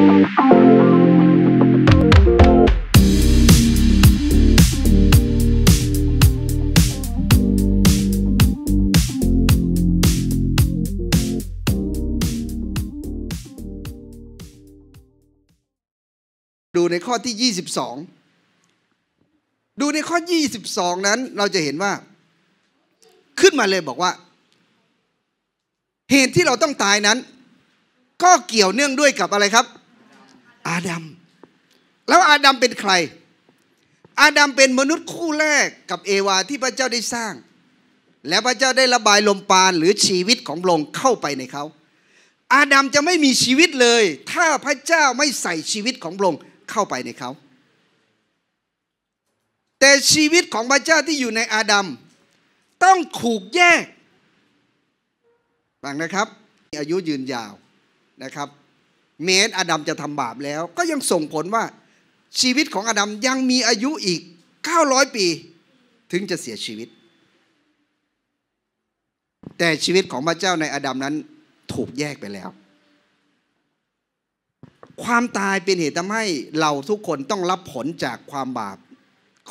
ดูในข้อที่22ดูในข้อ22นั้นเราจะเห็นว่า ขึ้นมาเลยบอกว่า เหตุที่เราต้องตายนั้น ก็เกี่ยวเนื่องด้วยกับอะไรครับอาดัมแล้วอาดัมเป็นใคร อาดัมเป็นมนุษย์คู่แรกกับเอวาที่พระเจ้าได้สร้าง และพระเจ้าได้ระบายลมปานหรือชีวิตของลงเข้าไปในเขาอาดัมจะไม่มีชีวิตเลย ถ้าพระเจ้าไม่ใส่ชีวิตของลงเข้าไปในเขาแต่ชีวิตของพระเจ้าที่อยู่ในอาดัมต้องขูกแยกฟังนะครับอายุยืนยาวนะครับแม้อดัมจะทำบาปแล้ว ก็ยังส่งผลว่าชีวิตของอดัมยังมีอายุอีก900ปี ถึงจะเสียชีวิต แต่ชีวิตของพระเจ้าในอดัมนั้นถูกแยกไปแล้ว ความตายเป็นเหตุทำให้เราทุกคนต้องรับผลจากความบาป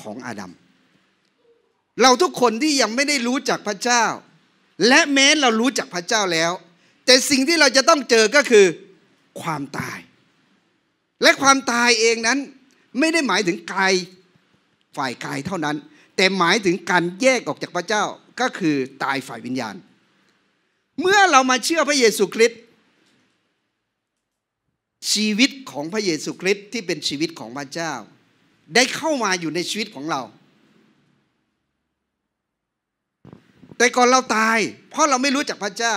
ของอดัมเราทุกคนที่ยังไม่ได้รู้จักพระเจ้า และแม้เรารู้จักพระเจ้าแล้ว แต่สิ่งที่เราจะต้องเจอก็คือความตาย และความตายเองนั้นไม่ได้หมายถึงกายฝ่ายกายเท่านั้น แต่หมายถึงการแยกออกจากพระเจ้าก็คือตายฝ่ายวิญญาณ เมื่อเรามาเชื่อพระเยซูคริสต์ชีวิตของพระเยซูคริสต์ที่เป็นชีวิตของพระเจ้า ได้เข้ามาอยู่ในชีวิตของเรา แต่ก่อนเราตาย เพราะเราไม่รู้จักพระเจ้า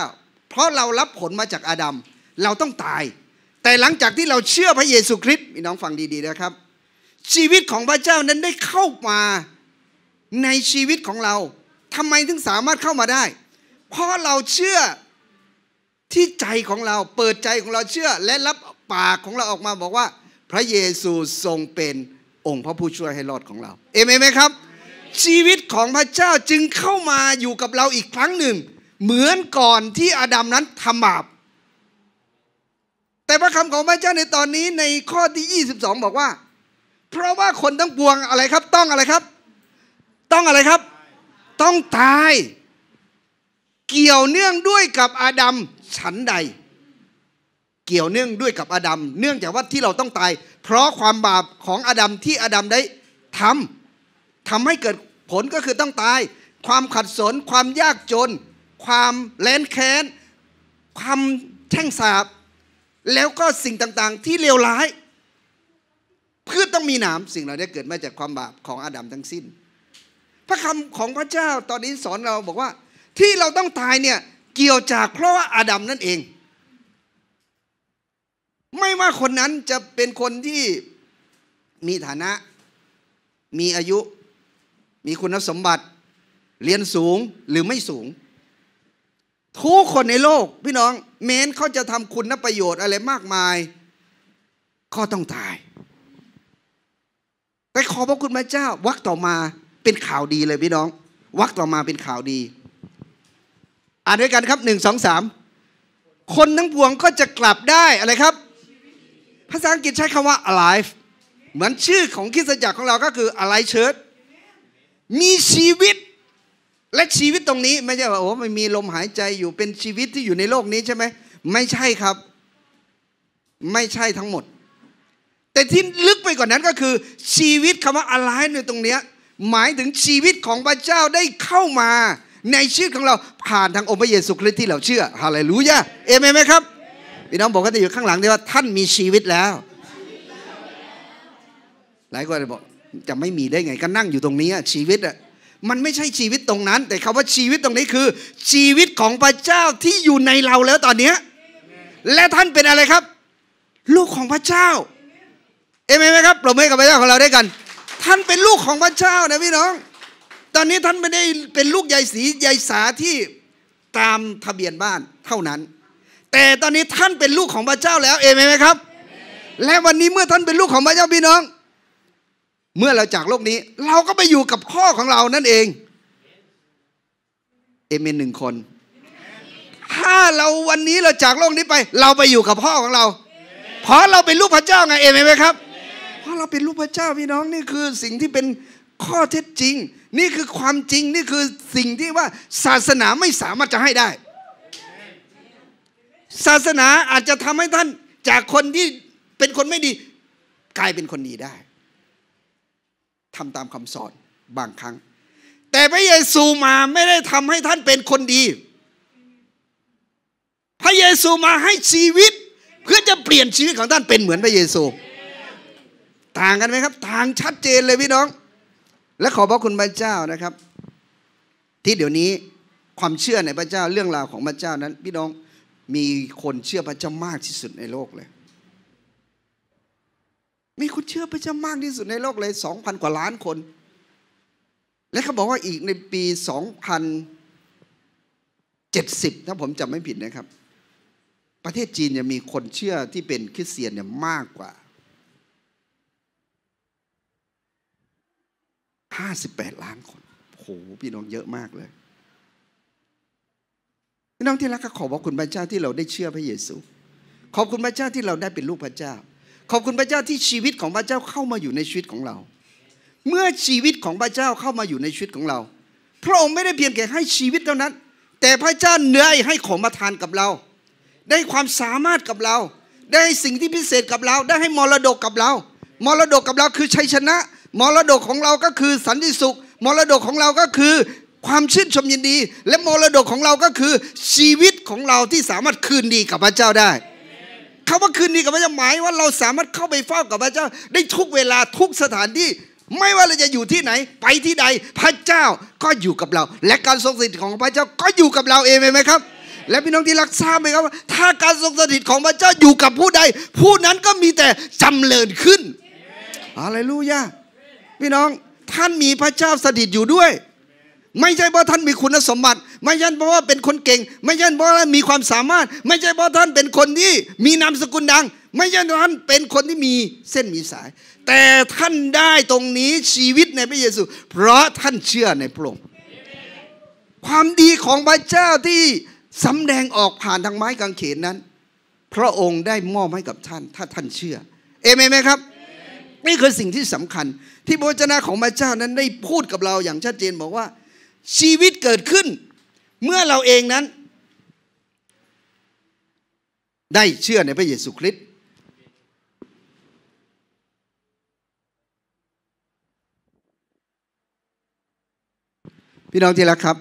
เพราะเรารับผลมาจากอาดัมเราต้องตายแต่หลังจากที่เราเชื่อพระเยซูคริสต์พี่น้องฟังดีๆนะครับ ชีวิตของพระเจ้านั้นได้เข้ามาในชีวิตของเรา ทำไมถึงสามารถเข้ามาได้เพราะเราเชื่อที่ใจของเราเปิดใจของเราเชื่อ และรับปากของเราออกมาบอกว่า พระเยซูทรงเป็นองค์พระผู้ช่วยให้รอดของเราเอเมนไหมครับ ชีวิตของพระเจ้าจึงเข้ามาอยู่กับเราอีกครั้งหนึ่ง เหมือนก่อนที่อาดัมนั้นทำบาปแต่พระคำของพระเจ้าในตอนนี้ในข้อที่ 22 บอกว่า เพราะว่าคนทั้งปวงอะไรครับ ต้องอะไรครับ ต้องอะไรครับ ต้องตาย เกี่ยวเนื่องด้วยกับอาดัม ฉันใด เกี่ยวเนื่องด้วยกับอาดัม เนื่องจากว่าที่เราต้องตาย เพราะความบาปของอาดัมที่อาดัมได้ทำทำให้เกิดผลก็คือต้องตาย ความขัดสน ความยากจน ความแลนแค้น ความแช่งสาบแล้วก็สิ่งต่าง ๆ ที่เลวร้ายเพื่อต้องมีหนามสิ่งเหล่านี้เกิดมาจากความบาปของอาดัมทั้งสิ้น พระคำของพระเจ้าตอนนี้สอนเราบอกว่าที่เราต้องตายเนี่ยเกี่ยวจากเพราะว่าอาดัมนั่นเอง ไม่ว่าคนนั้นจะเป็นคนที่มีฐานะมีอายุ มีคุณสมบัติเรียนสูงหรือไม่สูงทุกคนในโลก พี่น้องเม้นเขาจะทำคุณนประโยชน์อะไรมากมาย ก็ต้องตายแต่ขอพระคุณพระเจ้าวักต่อมาเป็นข่าวดีเลยพี่น้องวักต่อมาเป็นข่าวดี อ่านด้วยกันครับหนึ่งสองสามคนทั้งปวงก็จะกลับได้อะไรครับ ภาษาอังกฤษใช้คำว่า alive เหมือนชื่อของคิสจักรของเราก็คือ alive ช h ด r มีชีวิตและชีวิตตรงนี้ ไม่ใช่ว่าโอ้ไม่มีลมหายใจอยู่เป็นชีวิตที่อยู่ในโลกนี้ใช่ไหมไม่ใช่ครับ ไม่ใช่ทั้งหมด แต่ที่ลึกไปกว่านนั้นก็คือ ชีวิตคำว่าอะไรในตรงเนี้ยหมายถึงชีวิตของพระเจ้าได้เข้ามา ในชีวิตของเรา ผ่านทางองค์พระเยซูคริสต์ที่เราเชื่อฮาเลลูยาเอเมนไหมครับพี่น้องบอกก็จะอยู่ข้างหลังได้ว่าท่านมีชีวิตแล้วหลายคนบอก จะไม่มีได้ไงก็นั่งอยู่ตรงนี้ชีวิตอะมันไม่ใช่ชีวิตตรงนั้น แต่คำว่าชีวิตตรงนี้คือ ชีวิตของพระเจ้าที่อยู่ในเราแล้วตอนเนี้ยและท่านเป็นอะไรครับ ลูกของพระเจ้าเอเมนไหมครับปรบมือกับพระเจ้าของเราได้กัน ท่านเป็นลูกของพระเจ้านะพี่น้อง ตอนนี้ท่านไม่ได้เป็นลูกยายสียายสาที่ตามทะเบียนบ้านเท่านั้น แต่ตอนนี้ท่านเป็นลูกของพระเจ้าแล้วเอเมนไหมครับ และวันนี้เมื่อท่านเป็นลูกของพระเจ้าพี่น้องเมื่อเราจากโลกนี้ เราก็ไปอยู่กับพ่อของเรานั่นเองเอเมนหนึ่งคน ถ้าเราวันนี้เราจากโลกนี้ไป เราไปอยู่กับพ่อของเราเพราะเราเป็นลูกพระเจ้าไงเอเมนไหมครับเพราะเราเป็นลูกพระเจ้าพี่น้องนี่คือสิ่งที่เป็นข้อเท็จจริง นี่คือความจริงนี่คือสิ่งที่ว่าศาสนาไม่สามารถจะให้ได้ ศาสนาอาจจะทำให้ท่านจากคนที่เป็นคนไม่ดี กลายเป็นคนดีได้ทำตามคำสอนบางครั้ง แต่พระเยซูมาไม่ได้ทำให้ท่านเป็นคนดี พระเยซูมาให้ชีวิตเพื่อจะเปลี่ยนชีวิตของท่านเป็นเหมือนพระเยซู ต่างกันไหมครับ ต่างชัดเจนเลยพี่น้อง และขอพระคุณพระเจ้านะครับ ที่เดี๋ยวนี้ความเชื่อในพระเจ้าเรื่องราวของพระเจ้านั้นพี่น้องมีคนเชื่อพระเจ้ามากที่สุดในโลกเลยมีคนเชื่อพระเจ้ามากที่สุด ในโลกเลย 2,000 กว่าล้านคน และเขาบอกว่าอีกในปี 2,070 ถ้าผมจำไม่ผิดนะครับ ประเทศจีนจะมีคนเชื่อที่เป็นคริสเตียนเนี่ยมากกว่า 58 ล้านคนโหพี่น้องเยอะมากเลย พี่น้องที่รักขอบอกคุณพระเจ้าที่เราได้เชื่อพระเยซู ขอบคุณพระเจ้าที่เราได้เป็นลูกพระเจ้าขอบคุณพระเจ้าที่ชีวิตของพระเจ้าเข้ามาอยู่ในชีวิตของเรา เมื่อชีวิตของพระเจ้าเข้ามาอยู่ในชีวิตของเรา พระองค์ไม่ได้เพียงแค่ให้ชีวิตเท่านั้น แต่พระเจ้าเนื้อให้ของมาทานกับเรา ได้ความสามารถกับเรา ได้สิ่งที่พิเศษกับเรา ได้ให้มรดกกับเรา มรดกกับเราคือชัยชนะ มรดกของเราก็คือสันติสุข มรดกของเราก็คือ ความชื่นชมยินดี และมรดกของเราก็คือ ชีวิตของเราที่สามารถคืนดีกับพระเจ้าได้คำว่าคืนดีกับพระเจ้าหมายว่าเราสามารถเข้าไปเฝ้ากับพระเจ้าได้ทุกเวลาทุกสถานที่ไม่ว่าเราจะอยู่ที่ไหนไปที่ใดพระเจ้าก็อยู่กับเรา และการทรงสถิตของพระเจ้าก็อยู่กับเราเองไหมครับ และพี่น้องที่รักทราบไหมครับว่าถ้าการทรงสถิตของพระเจ้าอยู่กับผู้ใดผู้นั้นก็มีแต่จำเริญขึ้นอะไรรู้ย่าพี่น้องท่านมีพระเจ้าสถิตอยู่ด้วยไม่ใช่เพราะท่านมีคุณสมบัติ ไม่ใช่เพราะว่าเป็นคนเก่ง ไม่ใช่เพราะว่ามีความสามารถ ไม่ใช่เพราะท่านเป็นคนที่มีนามสกุลดัง ไม่ใช่ท่านเป็นคนที่มีเส้นมีสาย แต่ท่านได้ตรงนี้ชีวิตในพระเยซูเพราะท่านเชื่อในพระองค์ความดีของพระเจ้าที่สำแดงออกผ่านทางไม้กางเขนนั้นพระองค์ได้มอบให้กับท่าน ถ้าท่านเชื่อเอเมนไหมครับนี่คือสิ่งที่สำคัญ ที่พระเจ้าของพระเจ้านั้นได้พูดกับเราอย่างชัดเจนบอกว่าชีวิตเกิดขึ้น เมื่อเราเองนั้น ได้เชื่อในพระเยซูคริสต์พี่น้องที่รักครับ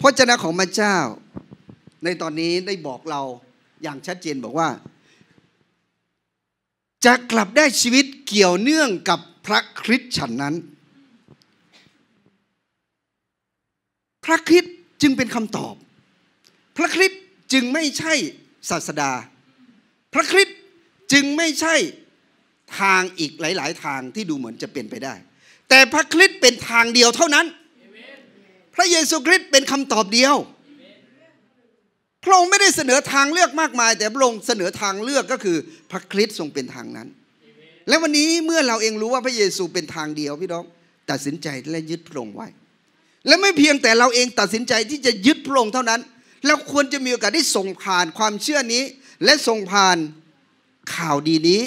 พระเจ้าของพระเจ้าในตอนนี้ได้บอกเราอย่างชัดเจนบอกว่า จะกลับได้ชีวิตเกี่ยวเนื่องกับพระคริสต์ฉันนั้นพระคริสต์จึงเป็นคำตอบ พระคริสต์จึงไม่ใช่ศาสดา พระคริสต์จึงไม่ใช่ทางอีกหลาย ๆ ทางที่ดูเหมือนจะเป็นไปได้ แต่พระคริสต์เป็นทางเดียวเท่านั้น พระเยซูคริสต์เป็นคำตอบเดียวพระองค์ไม่ได้เสนอทางเลือกมากมาย แต่พระองค์เสนอทางเลือกก็คือ พระคริสต์ทรงเป็นทางนั้น และวันนี้เมื่อเราเองรู้ว่าพระเยซูเป็นทางเดียวพี่น้องตัดสินใจและยึดพระองค์ไว้และไม่เพียงแต่เราเองตัดสินใจที่จะยึดพระองค์เท่านั้นเราควรจะมีโอกาสได้ส่งผ่านความเชื่อนี้ และส่งผ่านข่าวดีนี้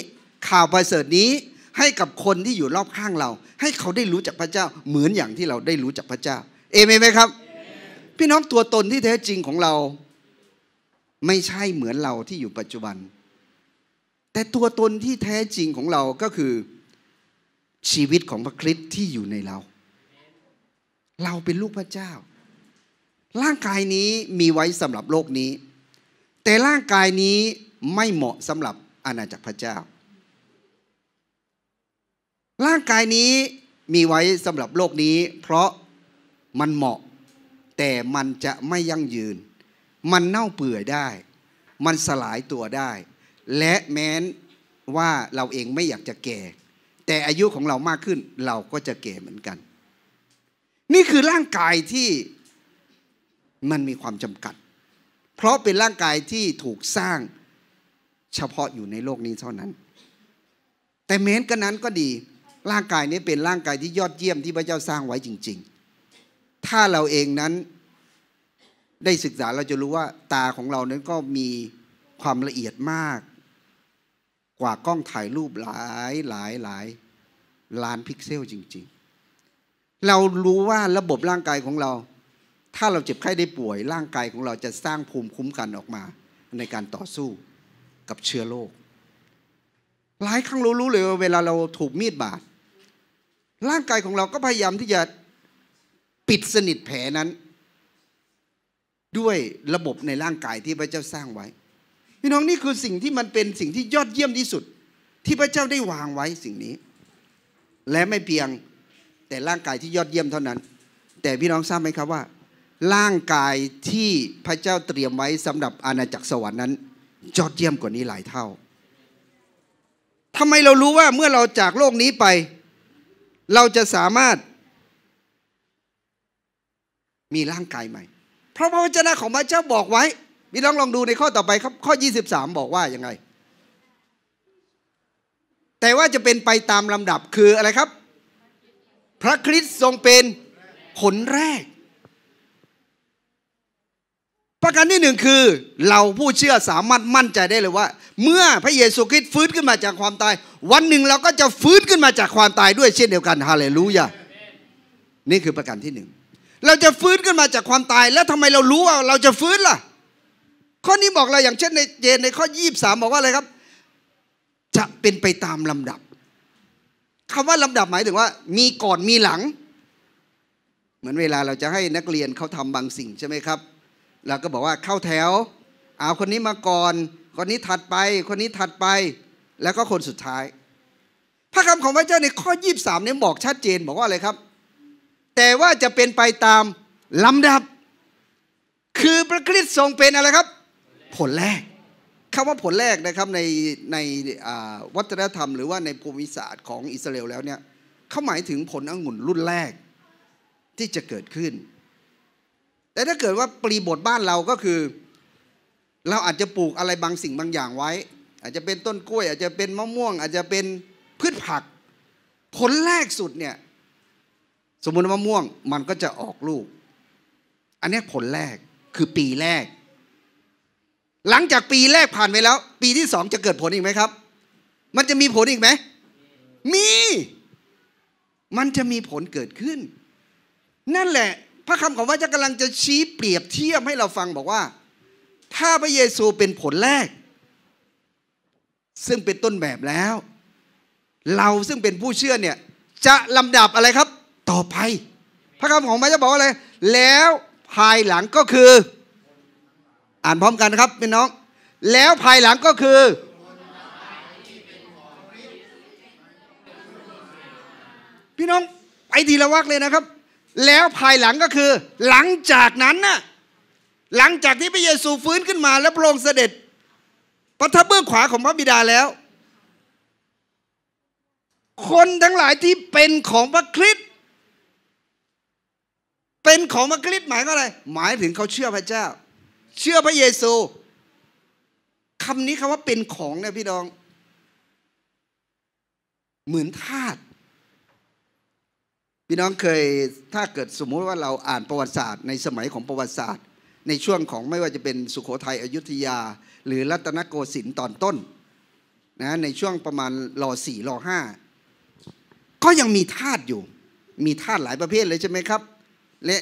ข่าวประเสริฐนี้ให้กับคนที่อยู่รอบข้างเรา ให้เขาได้รู้จักพระเจ้า เหมือนอย่างที่เราได้รู้จักพระเจ้าเอเมนไหมครับ พี่น้องตัวตนที่แท้จริงของเรา ไม่ใช่เหมือนเราที่อยู่ปัจจุบัน แต่ตัวตนที่แท้จริงของเราก็คือชีวิตของพระคริสต์ที่อยู่ในเราเราเป็นลูกพระเจ้า ร่างกายนี้มีไว้สำหรับโลกนี้ แต่ร่างกายนี้ไม่เหมาะสำหรับอาณาจักรพระเจ้า ร่างกายนี้มีไว้สำหรับโลกนี้ เพราะมันเหมาะแต่มันจะไม่ยั่งยืน มันเน่าเปื่อยได้ มันสลายตัวได้ และแม้นว่าเราเองไม่อยากจะแก่ แต่อายุของเรามากขึ้นเราก็จะแก่เหมือนกันนี่คือร่างกายที่มันมีความจำกัด เพราะเป็นร่างกายที่ถูกสร้างเฉพาะอยู่ในโลกนี้เท่านั้น แต่เม้นกันนั้นก็ดี ร่างกายนี้เป็นร่างกายที่ยอดเยี่ยมที่พระเจ้าสร้างไว้จริง ๆ ถ้าเราเองนั้นได้ศึกษาเราจะรู้ว่า ตาของเรานั้นก็มีความละเอียดมากกว่ากล้องถ่ายรูปหลายหลายหลายล้านพิกเซลจริง ๆเรารู้ว่าระบบร่างกายของเรา ถ้าเราเจ็บไข้ได้ป่วย ร่างกายของเราจะสร้างภูมิคุ้มกันออกมา ในการต่อสู้กับเชื้อโรคหลายครั้งเรารู้เลยว่าเวลาเราถูกมีดบาดร่างกายของเราก็พยายามที่จะปิดสนิทแผลนั้น ด้วยระบบในร่างกายที่พระเจ้าสร้างไว้พี่น้องนี่คือสิ่งที่มันเป็นสิ่งที่ยอดเยี่ยมที่สุด ที่พระเจ้าได้วางไว้สิ่งนี้ และไม่เพียงแต่ร่างกายที่ยอดเยี่ยมเท่านั้น แต่พี่น้องทราบไหมครับว่า ร่างกายที่พระเจ้าเตรียมไว้สำหรับอาณาจักรสวรรค์นั้น ยอดเยี่ยมกว่านี้หลายเท่า ทำไมเรารู้ว่าเมื่อเราจากโลกนี้ไป เราจะสามารถ มีร่างกายใหม่เพราะพระวจนะของพระเจ้าบอกไว้พี่น้องลองดูในข้อต่อไปครับ ข้อ 23 บอกว่ายังไง แต่ว่าจะเป็นไปตามลำดับคืออะไรครับพระคริสต์ทรงเป็นผลแรก ประการที่หนึ่งคือเราผู้เชื่อสามารถมั่นใจได้เลยว่า เมื่อพระเยซูคริสต์ฟื้นขึ้นมาจากความตาย วันหนึ่งเราก็จะฟื้นขึ้นมาจากความตายด้วย เช่นเดียวกันฮาเลลูยา นี่คือประการที่หนึ่งเราจะฟื้นขึ้นมาจากความตาย แล้วทำไมเรารู้ว่า เราจะฟื้นล่ะข้อนี้บอกเราอย่างเช่นในเยนในข้อยีส3บอกว่าอะไรครับ จะเป็นไปตามลำดับคำว่าลำดับหมายถึงว่ามีก่อนมีหลัง เหมือนเวลาเราจะให้นักเรียนเขาทำบางสิ่งใช่ไหมครับเราก็บอกว่าเข้าแถวเอาคนนี้มาก่อน คนนี้ถัดไป คนนี้ถัดไป แล้วก็คนสุดท้ายพระคำของพระเจ้าในข้อ23เนี่ยบอกชัดเจน บอกว่าอะไรครับ แต่ว่าจะเป็นไปตามลำดับ คือพระคริสต์ทรงเป็นอะไรครับ ผลแรกคำว่าผลแรกนะครับในในวัฒนธรรมหรือว่าในภูมิศาสตร์ของอิสราเอลแล้วเนี่ยเขาหมายถึงผลองุ่นรุ่นแรกที่จะเกิดขึ้น แต่ถ้าเกิดว่าปรีบทบ้านเราก็คือเราอาจจะปลูกอะไรบางสิ่งบางอย่างไว้ อาจจะเป็นต้นกล้วย อาจจะเป็นมะม่วง อาจจะเป็นพืชผัก ผลแรกสุดเนี่ยสมมติมะม่วง มันก็จะออกลูก อันนี้ผลแรกคือปีแรกหลังจากปีแรกผ่านไปแล้ว ปีที่สองจะเกิดผลอีกไหมครับ มันจะมีผลอีกไหมมี มันจะมีผลเกิดขึ้น นั่นแหละ พระคำของพระเจ้ากำลังจะชี้เปรียบเทียบให้เราฟังบอกว่า ถ้าพระเยซูเป็นผลแรก ซึ่งเป็นต้นแบบแล้ว เราซึ่งเป็นผู้เชื่อเนี่ย จะลำดับอะไรครับ ต่อไป พระคำของพระเจ้าบอกอะไรแล้วภายหลังก็คืออ่านพร้อมกันนะครับ พี่น้อง แล้วภายหลังก็คือ พี่น้อง ไปทีละวักเลยนะครับ แล้วภายหลังก็คือ หลังจากนั้นนะหลังจากที่พระเยซูฟื้นขึ้นมา แล้วพระองค์เสด็จประทับเบื้องขวาของพระบิดาแล้ว คนทั้งหลายที่เป็นของพระคริสต์เป็นของพระคริสต์หมายก็อะไรหมายถึงเขาเชื่อพระเจ้าเชื่อพระเยซูคำนี้คำว่าเป็นของเนี่ยพี่น้อง เหมือนธาตุพี่น้องเคยถ้าเกิดสมมุติว่าเราอ่านประวัติศาสตร์ในสมัยของประวัติศาสตร์ ในช่วงของไม่ว่าจะเป็นสุโขทัยอยุธยา หรือรัตนโกสินทร์ตอนต้นนะในช่วงประมาณรอสี่รอห้าก็ยังมีธาตุอยู่ มีธาตุหลายประเภทเลยใช่ไหมครับ และ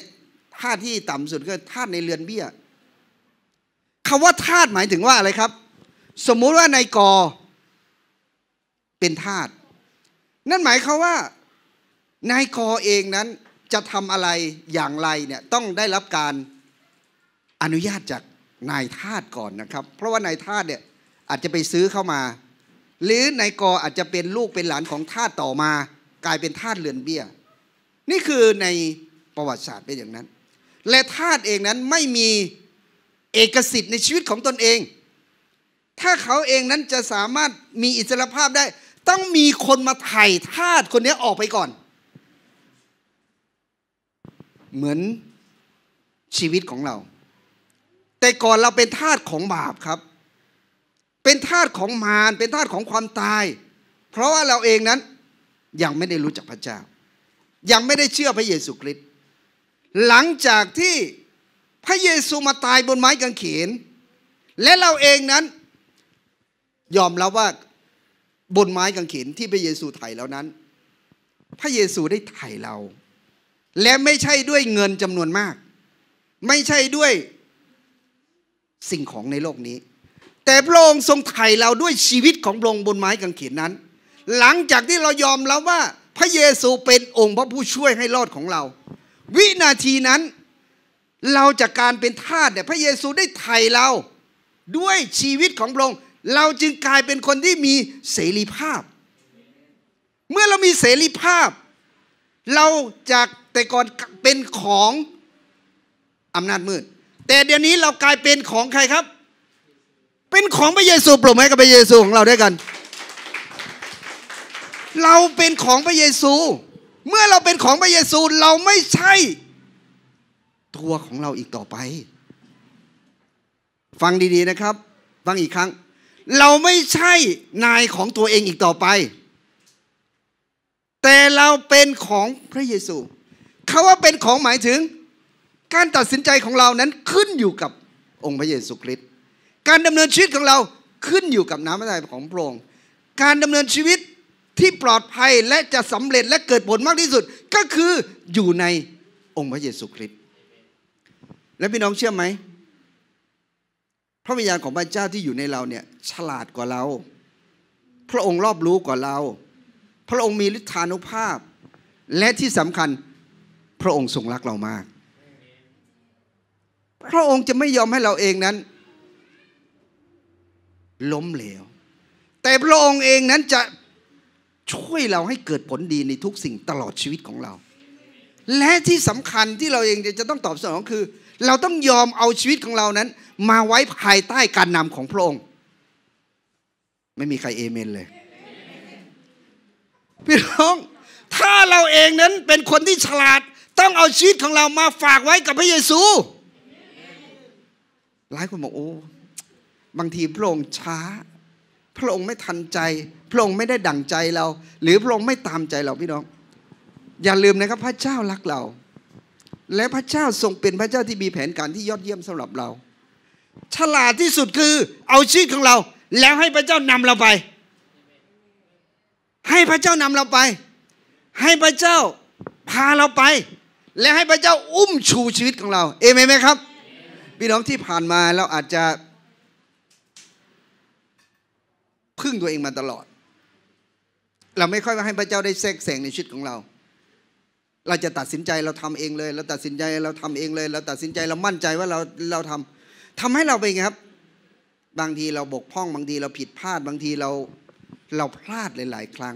ธาตุที่ต่ำสุดก็ธาตุในเรือนเบี้ยคำว่าธาตุหมายถึงว่าอะไรครับ สมมุติว่านายกอเป็นธาตุนั่นหมายเขาว่านายกอเองนั้นจะทำอะไรอย่างไรเนี่ยต้องได้รับการอนุญาตจากนายทาสก่อนนะครับ เพราะว่านายทาสเนี่ยอาจจะไปซื้อเข้ามา หรือนายกออาจจะเป็นลูกเป็นหลานของทาสต่อมา กลายเป็นทาสเลือนเบี้ย นี่คือในประวัติศาสตร์เป็นอย่างนั้น และทาสเองนั้นไม่มีเอกสิทธิ์ในชีวิตของตนเอง ถ้าเขาเองนั้นจะสามารถมีอิสรภาพได้ ต้องมีคนมาไถ่ทาสคนนี้ออกไปก่อน เหมือนชีวิตของเรา แต่ก่อนเราเป็นทาสของบาปครับ เป็นทาสของมาร เป็นทาสของความตาย เพราะว่าเราเองนั้นยังไม่ได้รู้จักพระเจ้า ยังไม่ได้เชื่อพระเยซูคริสต์ หลังจากที่พระเยซูมาตายบนไม้กางเขน และเราเองนั้น ยอมรับวว่าบนไม้กางเขนที่พระเยซูไถ่แล้วนั้น พระเยซูได้ไถ่เรา และไม่ใช่ด้วยเงินจำนวนมาก ไม่ใช่ด้วยสิ่งของในโลกนี้ แต่พระองค์ทรงไถ่เราด้วยชีวิตของพระองค์บนไม้กางเขนนั้น หลังจากที่เรายอมรับวว่า พระเยซูเป็นองค์พระผู้ช่วยให้รอดของเรา วินาทีนั้นเราจากการเป็นทาสเนี่ยพระเยซูได้ไถ่เราด้วยชีวิตของพระองค์เราจึงกลายเป็นคนที่มีเสรีภาพ เมื่อเรามีเสรีภาพ เราจากแต่ก่อนเป็นของอำนาจมืด แต่เดี๋ยวนี้เรากลายเป็นของใครครับ เป็นของพระเยซูปลุกือให้กับพระเยซูของเราด้วยกัน เราเป็นของพระเยซู เมื่อเราเป็นของพระเยซูเราไม่ใช่ตัวของเราอีกต่อไป ฟังดีๆนะครับ ฟังอีกครั้ง เราไม่ใช่นายของตัวเองอีกต่อไป แต่เราเป็นของพระเยซูคาว่าเป็นของหมายถึง การตัดสินใจของเรานั้นขึ้นอยู่กับองค์พระเยซูคริสต์ การดำเนินชีวิตของเราขึ้นอยู่กับน้ำพระทัยของพระองค์ การดำเนินชีวิตที่ปลอดภัยและจะสำเร็จและเกิดผลมากที่สุดก็คืออยู่ในองค์พระเยซูคริสต์และพี่น้องเชื่อไหมพระวิญญาณของพระเจ้าที่อยู่ในเราเนี่ย ฉลาดกว่าเรา พระองค์รอบรู้กว่าเรา พระองค์มีฤทธานุภาพ และที่สำคัญพระองค์ทรงรักเรามากพระองค์จะไม่ยอมให้เราเองนั้น ล้มเหลว แต่พระองค์เองนั้นจะช่วยเราให้เกิดผลดีในทุกสิ่งตลอดชีวิตของเราและที่สำคัญที่เราเองจะต้องตอบสนองคือเราต้องยอมเอาชีวิตของเรานั้น มาไว้ภายใต้การนำของพระองค์ไม่มีใครเอเมนเลยพี่น้องถ้าเราเองนั้นเป็นคนที่ฉลาดต้องเอาชีวิตของเรามาฝากไว้กับพระเยซู หลายคนบอกโอ้บางทีพระองค์ช้า พระองค์ไม่ทันใจ พระองค์ไม่ได้ดั่งใจเรา หรือพระองค์ไม่ตามใจเราพี่น้อง อย่าลืมนะครับ พระเจ้ารักเราและพระเจ้าทรงเป็นพระเจ้าที่มีแผนการที่ยอดเยี่ยมสำหรับเรา ฉลาดที่สุดคือเอาชีวิตของเรา แล้วให้พระเจ้านำเราไป ให้พระเจ้านำเราไป ให้พระเจ้าพาเราไป และให้พระเจ้าอุ้มชูชีวิตของเรา เอเมนไหมครับพี่น้องที่ผ่านมาเราอาจจะพึ่งตัวเองมาตลอด เราไม่ค่อยให้พระเจ้าได้แทรกแซงในชีวิตของเราเราจะตัดสินใจเราทำเองเลย เราตัดสินใจเราทำเองเลย เราตัดสินใจเรามั่นใจว่าเราเราทำทำให้เราเป็นไงครับ บางทีเราบกพร่องบางทีเราผิดพลาดบางทีเราเราพลาดหลายๆครั้ง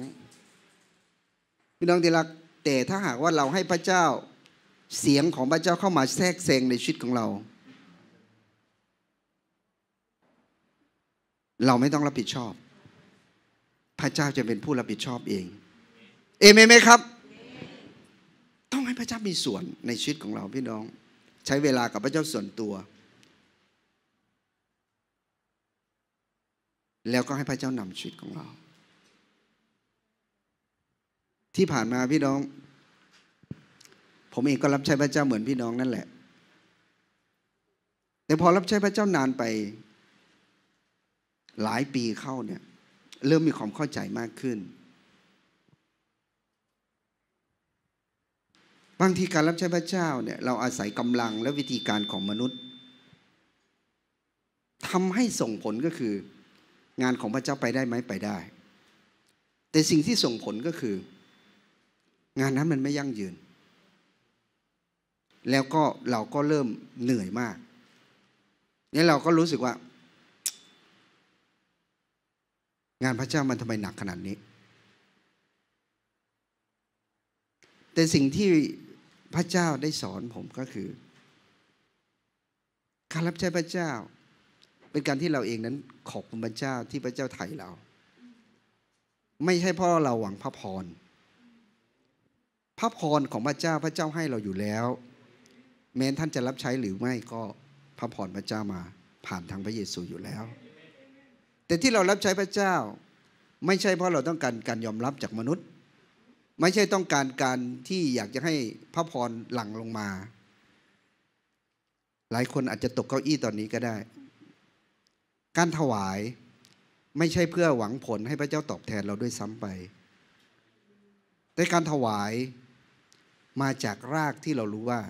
พี่น้องที่รักแต่ถ้าหากว่าเราให้พระเจ้าเสียงของพระเจ้าเข้ามาแทรกแซงในชีวิตของเรา เราไม่ต้องรับผิดชอบ พระเจ้าจะเป็นผู้รับผิดชอบเอง เอเมนไหมครับให้พระเจ้ามีส่วนในชีวิตของเราพี่น้อง ใช้เวลากับพระเจ้าส่วนตัว แล้วก็ให้พระเจ้านำชีวิตของเรา ที่ผ่านมาพี่น้อง ผมเองก็รับใช้พระเจ้าเหมือนพี่น้องนั่นแหละแต่พอรับใช้พระเจ้านานไป หลายปีเข้าเนี่ย เริ่มมีความเข้าใจมากขึ้นบางทีการรับใช้พระเจ้าเนี่ยเราอาศัยกำลังและวิธีการของมนุษย์ ทำให้ส่งผลก็คือ งานของพระเจ้าไปได้ไหมไปได้ แต่สิ่งที่ส่งผลก็คือ งานนั้นมันไม่ยั่งยืน แล้วก็เราก็เริ่มเหนื่อยมากนี่เราก็รู้สึกว่า งานพระเจ้ามันทำไมหนักขนาดนี้แต่สิ่งที่พระเจ้าได้สอนผมก็คือการรับใช้พระเจ้า เป็นการที่เราเองนั้นขอบคุณพระเจ้าที่พระเจ้าไถ่เรา ไม่ใช่เพราะเราหวังพระพรพระพรของพระเจ้าพระเจ้าให้เราอยู่แล้ว แม้ท่านจะรับใช้หรือไม่ก็พระพรพระเจ้ามาผ่านทางพระเยซูอยู่แล้ว แต่ที่เรารับใช้พระเจ้า ไม่ใช่เพราะเราต้องการการยอมรับจากมนุษย์ไม่ใช่ต้องการการที่อยากจะให้พระพรหลั่งลงมา หลายคนอาจจะตกเก้าอี้ตอนนี้ก็ได้ การถวายไม่ใช่เพื่อหวังผลให้พระเจ้าตอบแทนเราด้วยซ้ำไป แต่การถวายมาจากรากที่เรารู้ว่า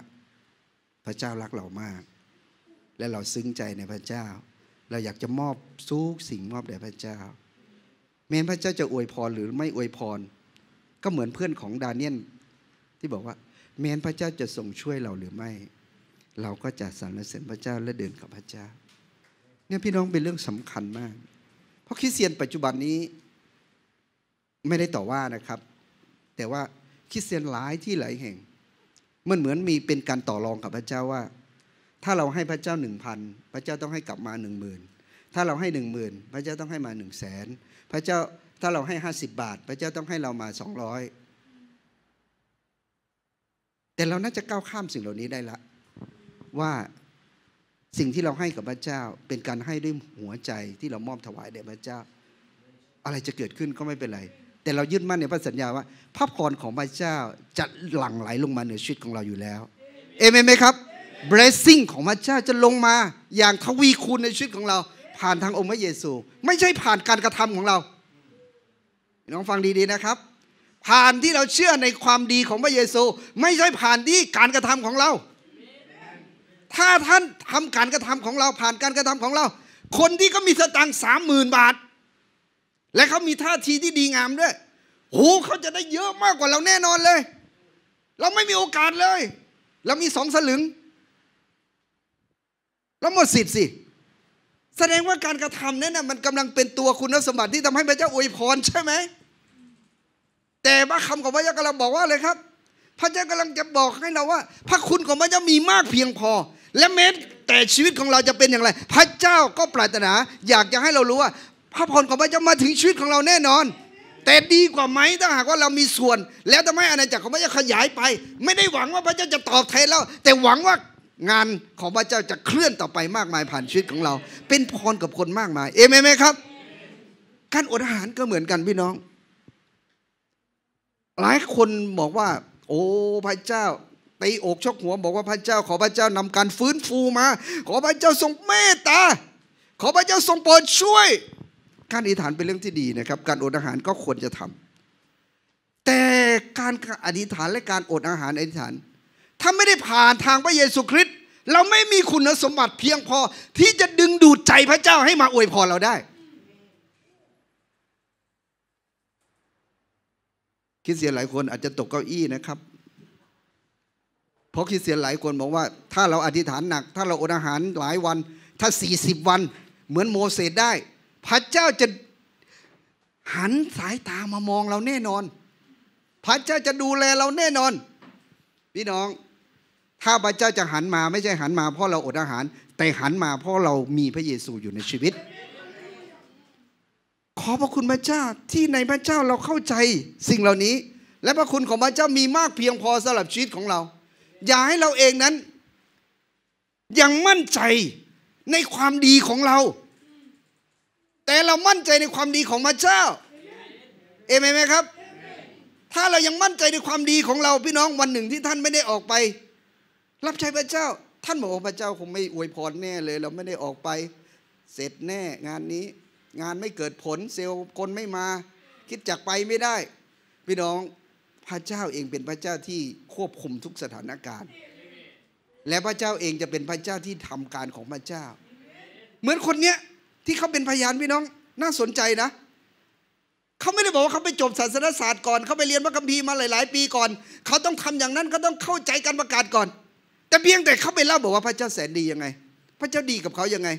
พระเจ้ารักเรามาก และเราซึ้งใจในพระเจ้า เราอยากจะมอบสุกสิ่งมอบแด่พระเจ้า แม้พระเจ้าจะอวยพรหรือไม่อวยพรก็เหมือนเพื่อนของดาเนียนที่บอกว่าแม้นพระเจ้าจะทรงช่วยเราหรือไม่ เราก็จะสรรเสริญพระเจ้าและเดินกับพระเจ้าเนี่ยพี่น้องเป็นเรื่องสำคัญมาก เพราะคริสเตียนปัจจุบันนี้ไม่ได้ต่อว่านะครับ แต่ว่าคริสเตียนหลายที่หลายแห่งมันเหมือนมีเป็นการต่อรองกับพระเจ้าว่า ถ้าเราให้พระเจ้าหนึ่งพันพระเจ้าต้องให้กลับมาหนึ่งหมื่นถ้าเราให้หนึ่งหมื่นพระเจ้าต้องให้มาหนึ่งแสนพระเจ้าถ้าเราให้ห้าสิบบาทพระเจ้าต้องให้เรามาสองร้อยแต่เราน่าจะก้าวข้ามสิ่งเหล่านี้ได้ละว่าสิ่งที่เราให้กับพระเจ้า เป็นการให้ด้วยหัวใจที่เรามอบถวายแด่พระเจ้า อะไรจะเกิดขึ้นก็ไม่เป็นไรแต่เรายึดมั่นในพระสัญญาว่าพระพรของพระเจ้าจะหลั่งไหลลงมาเหนือชีวิตของเราอยู่แล้วเอเมนไหมครับ blessing ของพระเจ้าจะลงมาอย่างทวีคูณในชีวิตของเรา ผ่านทางองค์พระเยซู ไม่ใช่ผ่านการกระทำของเราน้องฟังดีๆนะครับ ผ่านที่เราเชื่อในความดีของพระเยซูไม่ใช่ผ่านที่การกระทำของเรา ถ้าท่านทำการกระทำของเราผ่านการกระทำของเรา คนที่ก็มีสตังค์สามหมื่นบาท และเขามีท่าทีที่ดีงามด้วยโอ้เขาจะได้เยอะมากกว่าเราแน่นอนเลย เราไม่มีโอกาสเลยเรามีสองสลึงเราหมดสิทธิ์สิแสดงว่าการกระทำนั้นนะมันกำลังเป็นตัวคุณสมบัติที่ทำให้พระเจ้าอวยพรใช่ไหมแต่พระคำของพระเจ้ากำลังบอกว่าอะไรครับ พระเจ้ากำลังจะบอกให้เราว่า พระคุณของพระเจ้ามีมากเพียงพอ และแม้แต่ชีวิตของเราจะเป็นอย่างไร พระเจ้าก็ปรารถนา อยากจะให้เรารู้ว่า พระพรของพระเจ้ามาถึงชีวิตของเราแน่นอน แต่ดีกว่าไหมถ้าหากว่าเรามีส่วน แล้วทำไม้อาณาจักรของพระเจ้าขยายไป ไม่ได้หวังว่าพระเจ้าจะตอบแทนเราแต่หวังว่างานของพระเจ้าจะเคลื่อนต่อไปมากมายผ่านชีวิตของเรา เป็นพรกับคนมากมายเอเมนไหมครับ การอดอาหารก็เหมือนกันพี่น้อง หลายคนบอกว่า โอ้พระเจ้าตีอกชกหัว บอกว่าพระเจ้าขอพระเจ้านำการฟื้นฟูมา ขอพระเจ้าทรงเมตตาขอพระเจ้าทรงโปรดช่วย การอธิษฐานเป็นเรื่องที่ดีนะครับ การอดอาหารก็ควรจะทำ แต่การอธิษฐานและการอดอาหารอธิษฐานถ้าไม่ได้ผ่านทางพระเยซูคริสต์เราไม่มีคุณสมบัติเพียงพอที่จะดึงดูดใจพระเจ้าให้มาอวยพรเราได้คริสเตียนหลายคนอาจจะตกเก้าอี้นะครับเพราะคริสเตียนหลายคนบอกว่า ถ้าเราอธิษฐานหนัก ถ้าเราอดอาหารหลายวัน ถ้าสสี่ิบวันเหมือนโมเสสได้พระเจ้าจะหันสายตามามองเราแน่นอน พระเจ้าจะดูแลเราแน่นอน พี่น้องข้าพเจ้าจะหันมาไม่ใช่หันมาเพราะเราอดอาหาร แต่หันมาเพราะเรามีพระเยซูอยู่ในชีวิต ขอพระคุณพระเจ้าที่ในพระเจ้าเราเข้าใจสิ่งเหล่านี้ และพระคุณของพระเจ้ามีมากเพียงพอสำหรับชีวิตของเรา อย่าให้เราเองนั้น ยังมั่นใจในความดีของเรา แต่เรามั่นใจในความดีของพระเจ้าเอเมนไหมครับ ถ้าเรายังมั่นใจในความดีของเราพี่น้องวันหนึ่งที่ท่านไม่ได้ออกไปรับใช้พระเจ้า ท่านบอกว่าพระเจ้าคงไม่อวยพรแน่เลย เราไม่ได้ออกไปเสร็จแน่ งานนี้งานไม่เกิดผลเซลล์คนไม่มา คิดจากไปไม่ได้พี่น้องพระเจ้าเองเป็นพระเจ้าที่ควบคุมทุกสถานการณ์ และพระเจ้าเองจะเป็นพระเจ้าที่ทำการของพระเจ้า เหมือนคนเนี้ยที่เขาเป็นพยานพี่น้องน่าสนใจนะเขาไม่ได้บอกว่าเขาไปจบศาสนศาสตร์ก่อนเขาไปเรียนพระคัมภีร์มาหลายๆ ปีก่อนเขาต้องทำอย่างนั้นเขาต้องเข้าใจการประกาศก่อนแต่เพียงแต่เขาไปเล่าบอกว่าพระเจ้าแสนดียังไง พระเจ้าดีกับเขายังไง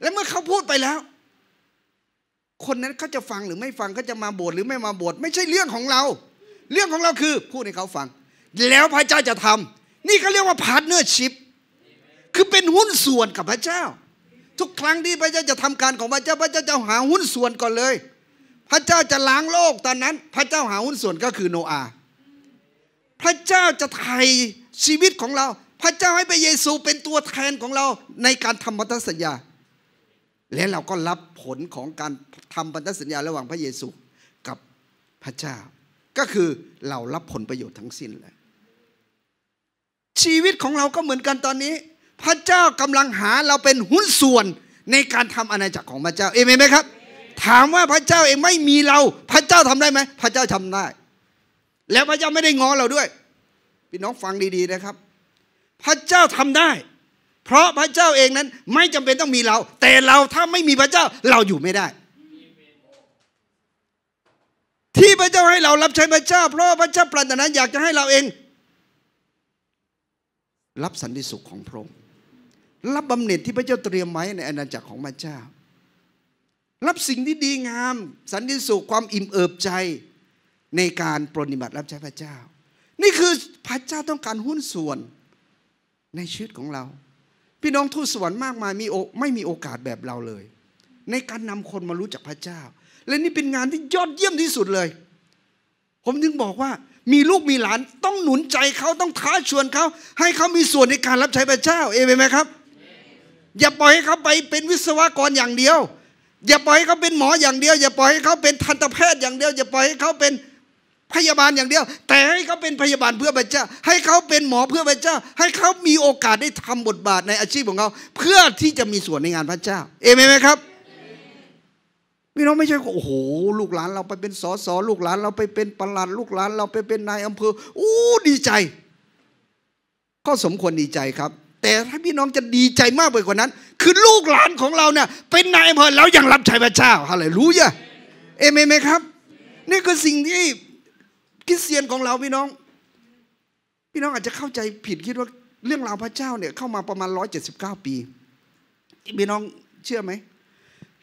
แล้วเมื่อเขาพูดไปแล้ว คนนั้นเขาจะฟังหรือไม่ฟังเขาจะมาโบสถ์หรือไม่มาโบสถ์ไม่ใช่เรื่องของเรา เรื่องของเราคือ พูดให้เขาฟัง แล้วพระเจ้าจะทำ นี่เขาเรียกว่าพาร์ทเนอร์ชิพ คือเป็นหุ้นส่วนกับพระเจ้า ทุกครั้งที่พระเจ้าจะทำการของพระเจ้าพระเจ้าจะหาหุ้นส่วนก่อนเลย พระเจ้าจะล้างโลกตอนนั้นพระเจ้าหาหุ้นส่วนก็คือโนอาพระเจ้าจะไถ่ชีวิตของเราพระเจ้าให้พระเยซูเป็นตัวแทนของเราในการทำพันธสัญญา และเราก็รับผลของการทำพันธสัญญาระหว่างพระเยซูกับพระเจ้า ก็คือเรารับผลประโยชน์ทั้งสิ้นเลยชีวิตของเราก็เหมือนกันตอนนี้ พระเจ้ากำลังหาเราเป็นหุ้นส่วนในการทำอาณาจักรของพระเจ้าเอเมนไหมครับ ถามว่าพระเจ้าเองไม่มีเรา พระเจ้าทำได้ไหมพระเจ้าทำได้ แล้วพระเจ้าไม่ได้งอเราด้วยพี่น้องฟังดีๆนะครับพระเจ้าทำได้ เพราะพระเจ้าเองนั้นไม่จำเป็นต้องมีเรา แต่เราถ้าไม่มีพระเจ้าเราอยู่ไม่ได้ ที่พระเจ้าให้เรารับใช้พระเจ้า เพราะพระเจ้าปรารถนาอยากจะให้เราเอง รับสันติสุขของพระองค์รับบำเหน็จที่พระเจ้าเตรียมไว้ในอาณาจักรของพระเจ้า รับสิ่งที่ดีงาม สันติสุขความอิ่มเอิบใจในการปรนิบัติรับใช้พระเจ้า นี่คือพระเจ้าต้องการหุ้นส่วนในชีวิตของเรา พี่น้องทูตสวรรค์มากมายมีโอไม่มีโอกาสแบบเราเลย ในการนำคนมารู้จักพระเจ้า และนี่เป็นงานที่ยอดเยี่ยมที่สุดเลย ผมจึงบอกว่ามีลูกมีหลานต้องหนุนใจเขาต้องท้าชวนเขาให้เขามีส่วนในการรับใช้พระเจ้าเอเมนไหมครับ อย่าปล่อยให้เขาไปเป็นวิศวกรอย่างเดียว อย่าปล่อยให้เขาเป็นหมออย่างเดียว อย่าปล่อยให้เขาเป็นทันตแพทย์อย่างเดียว อย่าปล่อยให้เขาเป็นพยาบาลอย่างเดียว แต่ให้เขาเป็นพยาบาลเพื่อพระเจ้าให้เขาเป็นหมอเพื่อพระเจ้า ให้เขามีโอกาสได้ทำบทบาทในอาชีพของเขาเพื่อที่จะมีส่วนในงานพระเจ้า เอเมนไหมครับพี่น้องไม่ใช่โอ้โห ลูกหลาน เราไปเป็นสอสอลูกหลาน เราไปเป็นประหลัดลูกหลาน เราไปเป็นนายอำเภออู้ดีใจ ก็สมควรดีใจครับ แต่ถ้าพี่น้องจะดีใจมากไปกว่านั้น คือลูกหลานของเราเนี่ยเป็นนายอำเภอแล้วยังรับใช้พระเจ้าฮะเลลูยาเอเมนไหมครับ นี่คือสิ่งที่คริสเตียนของเราพี่น้องพี่น้องอาจจะเข้าใจผิดคิดว่าเรื่องราวพระเจ้าเนี่ยเข้ามาประมาณ 179 ปีพี่น้องเชื่อไหม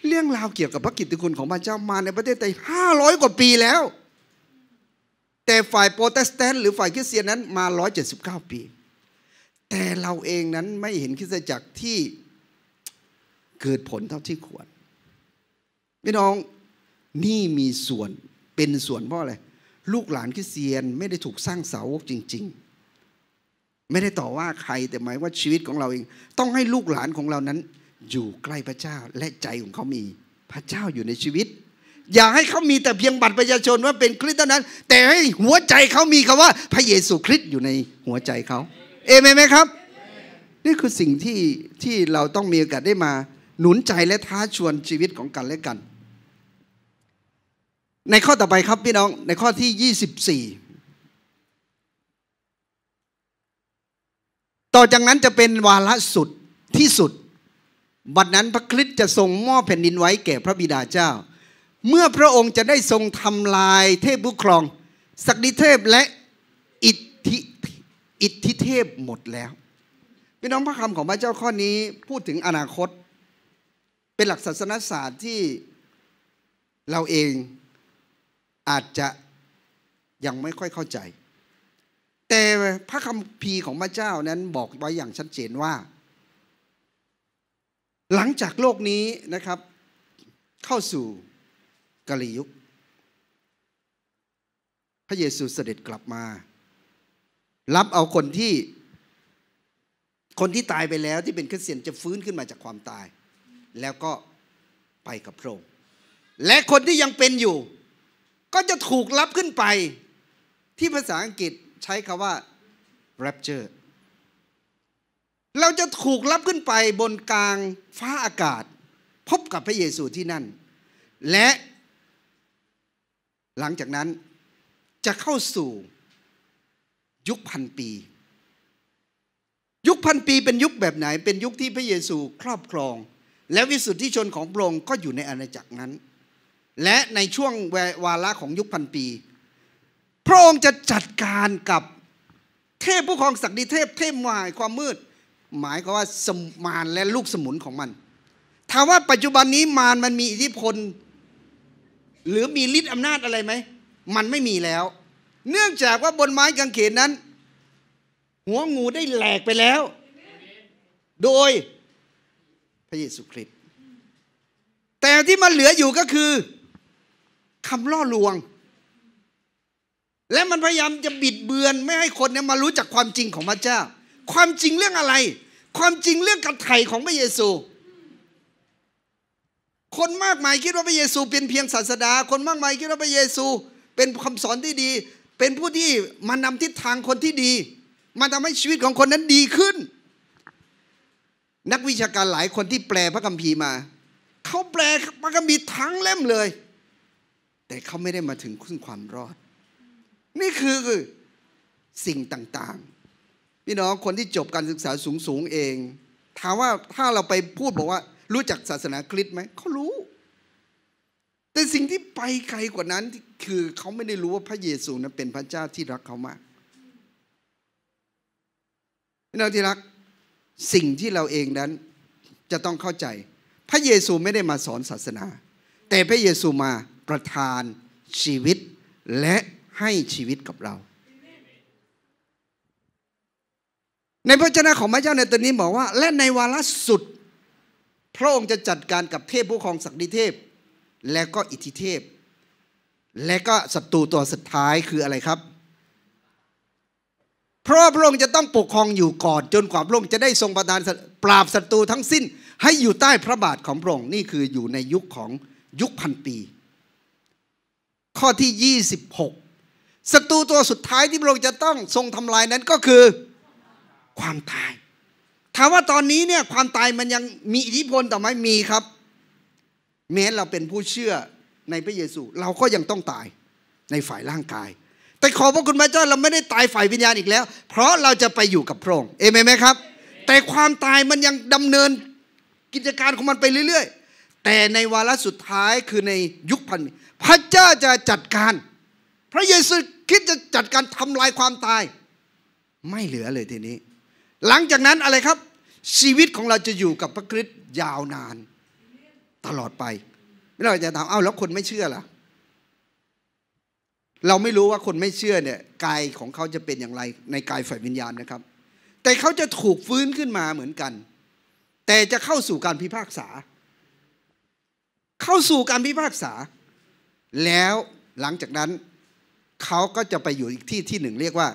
เรื่องราวเกี่ยวกับพระกิตติคุณของพระเจ้ามาในประเทศไทย 500 กว่า ปีแล้ว แต่ฝ่ายโปรเตสแตนต์หรือฝ่ายคริสเตียนนั้นมา 179 ปี แต่เราเองนั้นไม่เห็นคริสตจักรที่เกิดผลเท่าที่ควร พี่น้องนี่มีส่วนเป็นส่วนเพราะอะไรลูกหลานคริสเตียนไม่ได้ถูกสร้างสาวกจริง ๆ ไม่ได้ต่อว่าใครแต่หมายว่าชีวิตของเราเองต้องให้ลูกหลานของเรานั้น อยู่ใกล้พระเจ้าและใจของเขามี พระเจ้าอยู่ในชีวิต อย่าให้เขามีแต่เพียงบัตรประชาชนว่าเป็นคริสต์เท่านั้น แต่ให้หัวใจเขามีคำว่า พระเยซูคริสต์อยู่ในหัวใจเขา เอเมนไหมครับนี่คือสิ่งที่ที่เราต้องมีโอกาสได้มาหนุนใจและท้าชวนชีวิตของกันและกันในข้อต่อไปครับพี่น้องในข้อที่ 24 ต่อจากนั้นจะเป็นวาระสุดที่สุด บัดนั้นพระคริสต์จะทรงมอบแผ่นดินไว้แก่พระบิดาเจ้า เมื่อพระองค์จะได้ทรงทำลายเทพบุครองศักดิเทพและอิทธิอิทธิเทพหมดแล้ว พี่น้องพระคำของพระเจ้าข้อนี้พูดถึงอนาคตเป็นหลักศาสนศาสตร์ที่เราเองอาจจะยังไม่ค่อยเข้าใจ แต่พระคัมภีร์ของพระเจ้านั้นบอกไว้อย่างชัดเจนว่า หลังจากโลกนี้นะครับ เข้าสู่กาลยุคพระเยซูเสด็จกลับมา รับเอาคนที่คนที่ตายไปแล้วที่เป็นคริสเตียนจะฟื้นขึ้นมาจากความตาย แล้วก็ไปกับพระองค์และคนที่ยังเป็นอยู่ก็จะถูกรับขึ้นไปที่ภาษาอังกฤษใช้คาว่า rapture เราจะถูกรับขึ้นไปบนกลางฟ้าอากาศ พบกับพระเยซูที่นั่นและ หลังจากนั้นจะเข้าสู่ยุคพันปี ยุคพันปีเป็นยุคแบบไหนเป็นยุคที่พระเยซูครอบครอง และวิสุทธิชนของพระองค์ก็อยู่ในอาณาจักรนั้นและในช่วงวาระของยุคพันปีพระองค์จะจัดการกับเทพผู้ครองศักดิเทพเทพมายความมืด หมายก็ว่าสมานและลูกสมุนของมันถามว่าปัจจุบันนี้มารมันมีอิทธิพลหรือมีฤทธิ์อำนาจอะไรไหมมันไม่มีแล้ว เนื่องจากว่าบนไม้กางเขนนั้น หัวงูได้แหลกไปแล้ว โดยพระเยซูคริสต์แต่ที่มันเหลืออยู่ก็คือคำล่อลวง และมันพยายามจะบิดเบือน ไม่ให้คนเนี่ยมารู้จักความจริงของพระเจ้าความจริงเรื่องอะไร ความจริงเรื่องการไถ่ของพระเยซู คนมากมายคิดว่าพระเยซู เป็นเพียงศาสดา คนมากมายคิดว่าพระเยซู เป็นคำสอนที่ดี เป็นผู้ที่มานำทิศทางคนที่ดีมาทำให้ชีวิตของคนนั้นดีขึ้น นักวิชาการหลายคนที่แปลพระคัมภีร์มาเขาแปลพระคัมภีร์ทั้งเล่มเลยแต่เขาไม่ได้มาถึงขึ้นความรอดนี่คือสิ่งต่างๆ พี่น้องคนที่จบการศึกษาสูงๆเองถามว่าถ้าเราไปพูดบอกว่า รู้จักศาสนาคริสต์ไหมเขารู้ แต่สิ่งที่ไปไกลกว่านั้นคือเขาไม่ได้รู้ว่าพระเยซูนั้นเป็นพระเจ้าที่รักเขามากพี่น้องที่รัก สิ่งที่เราเองนั้นจะต้องเข้าใจ พระเยซูไม่ได้มาสอนศาสนาแต่พระเยซูมาประทานชีวิตและให้ชีวิตกับเรา ในพระเจ้าของพระเจ้าในตอนนี้บอกว่า และในวาระสุด พระองค์จะจัดการกับเทพผู้ครองศักดิเทพ และก็อิทธิเทพ และก็ศัตรูตัวสุดท้ายคืออะไรครับ เพราะพระองค์จะต้องปกครองอยู่ก่อนจนกว่าพระองค์จะได้ทรงประทานปราบศัตรูทั้งสิ้นให้อยู่ใต้พระบาทของพระองค์นี่คืออยู่ในยุคของยุคพันปี ข้อที่ 26ศัตรูตัวสุดท้ายที่พระองค์จะต้องทรงทำลายนั้นก็คือความตาย ถามว่าตอนนี้เนี่ยความตายมันยังมีอิทธิพลต่อไหมมีครับ แม้เราเป็นผู้เชื่อในพระเยซู เราก็ยังต้องตายในฝ่ายร่างกาย แต่ขอพระคุณพระเจ้าเราไม่ได้ตายฝ่ายวิญญาณอีกแล้ว เพราะเราจะไปอยู่กับพระองค์เอเมนไหมครับ แต่ความตายมันยังดำเนินกิจการของมันไปเรื่อยๆแต่ในวาระสุดท้ายคือในยุคพันม์พระเจ้าจะจัดการ พระเยซูคิดจะจัดการทำลายความตาย ไม่เหลือเลยทีนี้ หลังจากนั้นอะไรครับ ชีวิตของเราจะอยู่กับพระคริสต์ยาวนาน ตลอดไปไม่เราจะถามเอ้าแล้วคนไม่เชื่อล่ะเราไม่รู้ว่าคนไม่เชื่อเนี่ยกายของเขาจะเป็นอย่างไร ในกายฝ่ายวิญญาณนะครับ แต่เขาจะถูกฟื้นขึ้นมาเหมือนกัน แต่จะเข้าสู่การพิพากษาเข้าสู่การพิพากษา แล้วหลังจากนั้นเขาก็จะไปอยู่อีกที่ที่หนึ่งเรียกว่า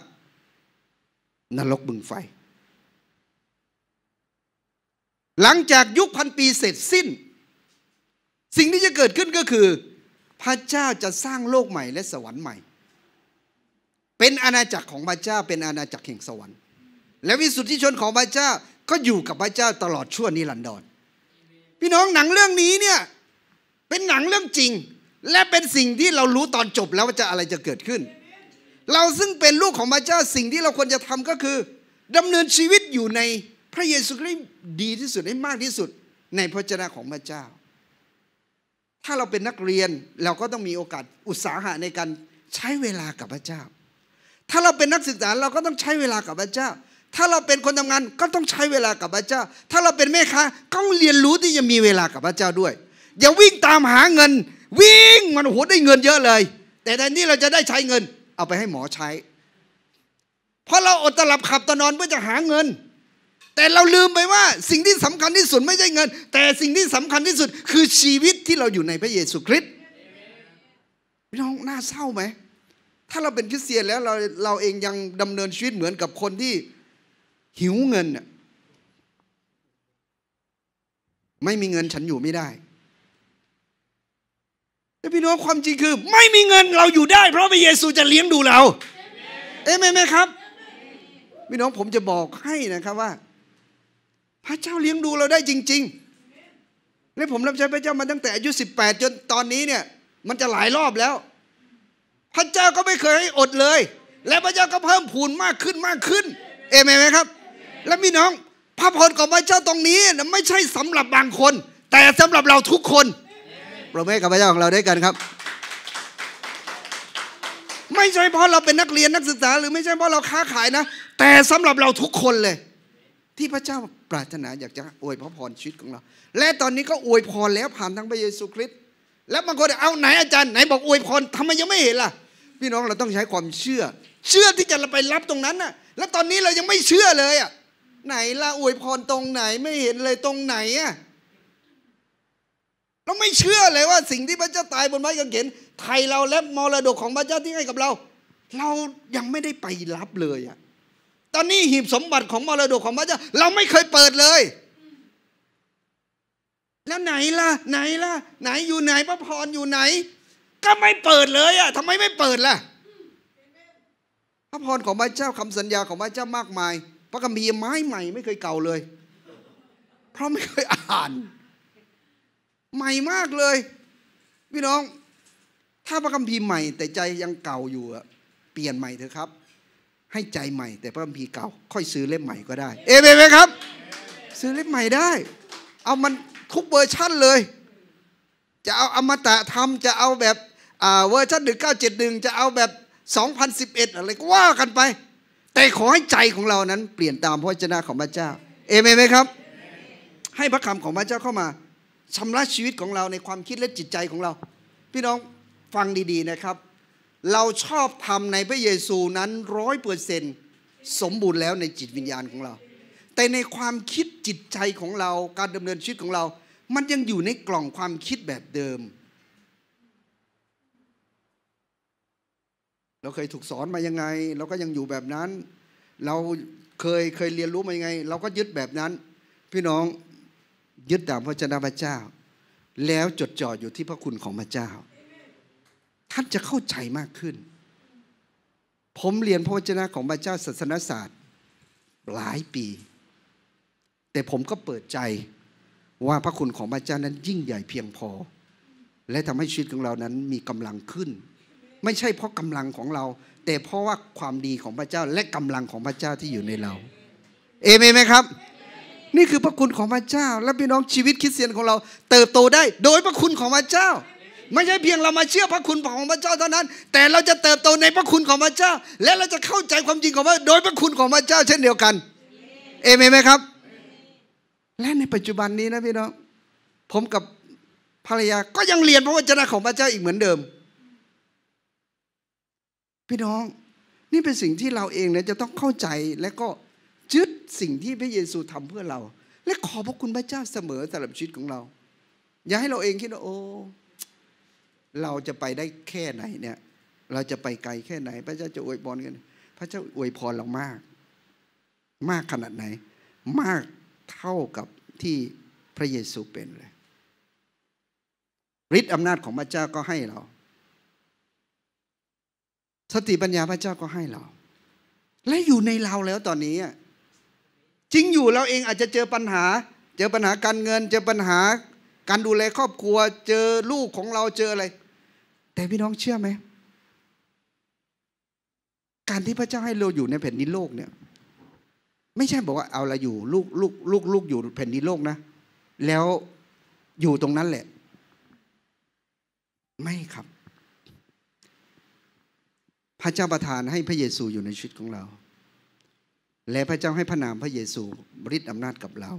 นรกบึงไฟ หลังจากยุคพันปีเสร็จสิ้น สิ่งที่จะเกิดขึ้นก็คือ พระเจ้าจะสร้างโลกใหม่ และสวรรค์ใหม่ เป็นอาณาจักรของพระเจ้า เป็นอาณาจักรแห่งสวรรค์ และวิสุทธิชนของพระเจ้าก็อยู่กับพระเจ้าตลอดชั่วนิรันดรพี่น้องหนังเรื่องนี้เนี่ยเป็นหนังเรื่องจริง และเป็นสิ่งที่เรารู้ตอนจบแล้วว่าจะอะไรจะเกิดขึ้น เราซึ่งเป็นลูกของพระเจ้า สิ่งที่เราควรจะทำก็คือ ดำเนินชีวิตอยู่ในพระเยซูคริสต์ดีที่สุดให้มากที่สุดในพระเจ้าของพระเจ้า ถ้าเราเป็นนักเรียนเราก็ต้องมีโอกาสอุตสาหะในการใช้เวลากับพระเจ้า ถ้าเราเป็นนักศึกษาเราก็ต้องใช้เวลากับพระเจ้า ถ้าเราเป็นคนทำงานก็ต้องใช้เวลากับพระเจ้า ถ้าเราเป็นแม่ค้าก็เรียนรู้ที่จะมีเวลากับพระเจ้าด้วยอย่าวิ่งตามหาเงิน วิ่งมันโหได้เงินเยอะเลย แต่แทนที่เราจะได้ใช้เงิน เอาไปให้หมอใช้เพราะเราอดตลับขับตะนอนเพื่อจะหาเงิน แต่เราลืมไปว่า สิ่งที่สำคัญที่สุดไม่ใช่เงิน แต่สิ่งที่สำคัญที่สุด คือชีวิตที่เราอยู่ในพระเยซูคริสต์พี่น้องน่าเศร้าไหมถ้าเราเป็นคริสเตียนแล้วเราเราเองยังดำเนินชีวิตเหมือนกับคนที่หิวเงินไม่มีเงินฉันอยู่ไม่ได้แต่พี่น้องความจริงคือ ไม่มีเงินเราอยู่ได้เพราะพระเยซูจะเลี้ยงดูเราเอเมนไหมครับพี่น้องผมจะบอกให้นะครับว่า พระเจ้าเลี้ยงดูเราได้จริงๆและผมรับใช้พระเจ้ามาตั้งแต่อายุ18จนตอนนี้เนี่ย มันจะหลายรอบแล้ว พระเจ้าก็ไม่เคยให้อดเลย และพระเจ้าก็เพิ่มพูนมากขึ้นมากขึ้นเอเมนไหมครับ และพี่น้องพระพรของพระเจ้าตรงนี้ไม่ใช่สำหรับบางคน แต่สำหรับเราทุกคนประเมศกับพระเจ้าของเราด้วยกันครับ ไม่ใช่เพราะเราเป็นนักเรียนนักศึกษาหรือไม่ใช่เพราะเราค้าขายนะแต่สำหรับเราทุกคนเลย ที่พระเจ้าปรารถนา อยากจะ อวยพระพรชีวิตของเราและตอนนี้ก็อวยพรแล้ว ผ่านทั้งพระเยซูคริสต์แล้วบางคนเอาไหนอาจารย์ไหนบอกอวยพรทำไมยังไม่เห็นล่ะ พี่น้องเราต้องใช้ความเชื่อ เชื่อที่จะไปรับตรงนั้นน่ะ แล้วตอนนี้เรายังไม่เชื่อเลยอ่ะไหนละอวยพรตรงไหน ไม่เห็นเลยตรงไหนอ่ะเราไม่เชื่อเลยว่าสิ่งที่พระเจ้าตายบนไม้กางเขนไทยเราและมรดกของพระเจ้าที่ให้กับเรา เรายังไม่ได้ไปรับเลยอะตอนนี้หีบสมบัติของมรดกของพระเจ้า เราไม่เคยเปิดเลย แล้วไหนล่ะไหนล่ะไหนอยู่ไหน พระพรอยู่ไหน ก็ไม่เปิดเลยอะทำไมไม่เปิดล่ะพระพรของพระเจ้าคำสัญญาของพระเจ้ามากมาย พระคัมภีร์ไม้ใหม่ ไม่เคยเก่าเลย เพราะไม่เคยอ่านใหม่มากเลย พี่น้องถ้าพระคัมภีร์ใหม่ แต่ใจยังเก่าอยู่เปลี่ยนใหม่เถอะครับ ให้ใจใหม่แต่พระคัมภีร์เก่า ค่อยซื้อเล่มใหม่ก็ได้เอเมนไหมครับ ซื้อเล่มใหม่ได้ เอามันทุกเวอร์ชั่นเลย จะเอาอมตะทำจะเอาแบบเวอร์ชันหนึ่งเก้าเจ็ดหนึ่งจะเอาแบบ 2011 อะไรก็ว่ากันไป แต่ขอให้ใจของเรานั้นเปลี่ยนตามพระเจ้าของพระเจ้าเอเมนไหมครับ ให้พระคำของพระเจ้าเข้ามาชำระชีวิตของเราในความคิดและจิตใจของเรา พี่น้องฟังดี ๆนะครับ เราชอบทำในพระเยซูนั้นร้อยเปอร์เซนสมบูรณ์แล้วในจิตวิญญาณของเรา แต่ในความคิดจิตใจของเรา การดำเนินชีวิตของเรา มันยังอยู่ในกล่องความคิดแบบเดิม เราเคยถูกสอนมายังไง เราก็ยังอยู่แบบนั้น เราเคยเคยเรียนรู้มายังไง เราก็ยึดแบบนั้น พี่น้องยึดตามพระเจ้าพระเจ้า แล้วจดจ่ออยู่ที่พระคุณของพระเจ้าท่านจะเข้าใจมากขึ้น ผมเรียนพระวจนะของพระเจ้าศาสนศาสตร์ หลายปี แต่ผมก็เปิดใจว่าพระคุณของพระเจ้านั้นยิ่งใหญ่เพียงพอ และทำให้ชีวิตของเรานั้นมีกำลังขึ้น ไม่ใช่เพราะกำลังของเรา แต่เพราะว่าความดีของพระเจ้าและกำลังของพระเจ้าที่อยู่ในเราเอเมนไหมครับนี่คือพระคุณของพระเจ้า และพี่น้องชีวิตคริสเตียนของเรา เติบโตได้ โดยพระคุณของพระเจ้า ไม่ใช่เพียงเรามาเชื่อพระคุณของพระเจ้าเท่านั้น แต่เราจะเติบโตในพระคุณของพระเจ้า และเราจะเข้าใจความจริงของพระโดยพระคุณของพระเจ้า เช่นเดียวกัน เอเมนไหมครับ และในปัจจุบันนี้นะพี่น้อง ผมกับภรรยาก็ยังเรียนพระวจนะของพระเจ้าอีกเหมือนเดิม พี่น้อง นี่เป็นสิ่งที่เราเองเนี่ยจะต้องเข้าใจและก็ยึดสิ่งที่พระเยซูทำเพื่อเรา และขอพระคุณพระเจ้าเสมอสำหรับชีวิตของเรา อย่าให้เราเองคิดว่าโอ้ เราจะไปได้แค่ไหนเนี่ย เราจะไปไกลแค่ไหน พระเจ้าจะอวยพรกันพระเจ้าอวยพรเรามาก มากขนาดไหน มากเท่ากับที่พระเยซูเป็นเลยฤทธิ์อำนาจของพระเจ้าก็ให้เราสติปัญญาพระเจ้าก็ให้เรา และอยู่ในเราแล้วตอนนี้จริงอยู่เราเองอาจจะเจอปัญหา เจอปัญหาการเงินเจอปัญหาการดูแลครอบครัวเจอลูกของเราเจออะไรแต่พี่น้องเชื่อไหมการที่พระเจ้าให้เราอยู่ในแผ่นดินโลกเนี่ย ไม่ใช่บอกว่าเอาเราอยู่ลูกลูกลูกลูกอยู่แผ่นดินโลกนะแล้วอยู่ตรงนั้นแหละ ไม่ครับ พระเจ้าประทานให้พระเยซูอยู่ในชีวิตของเราและพระเจ้าให้พระนามพระเยซูฤทธิ์อำนาจกับเรา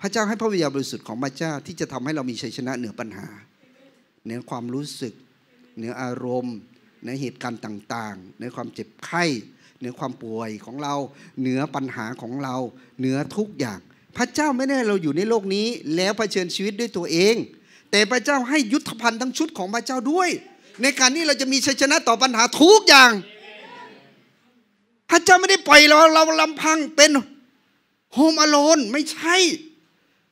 พระเจ้าให้พระวิญญาณบริสุทธิ์ของพระเจ้าที่จะทำให้เรามีชัยชนะเหนือปัญหาเหนือความรู้สึก เหนืออารมณ์เหนือเหตุการณ์ต่างๆเหนือความเจ็บไข้เหนือความป่วยของเราเหนือปัญหาของเราเหนือทุกอย่าง พระเจ้าไม่ได้เราอยู่ในโลกนี้แล้วเผชิญชีวิตด้วยตัวเอง แต่พระเจ้าให้ยุทธภัณฑ์ทั้งชุดของพระเจ้าด้วย ในการนี้เราจะมีชัยชนะต่อปัญหาทุกอย่างพระเจ้าไม่ได้ปล่อยเราเราลำพังเป็นโฮมอโลน ไม่ใช่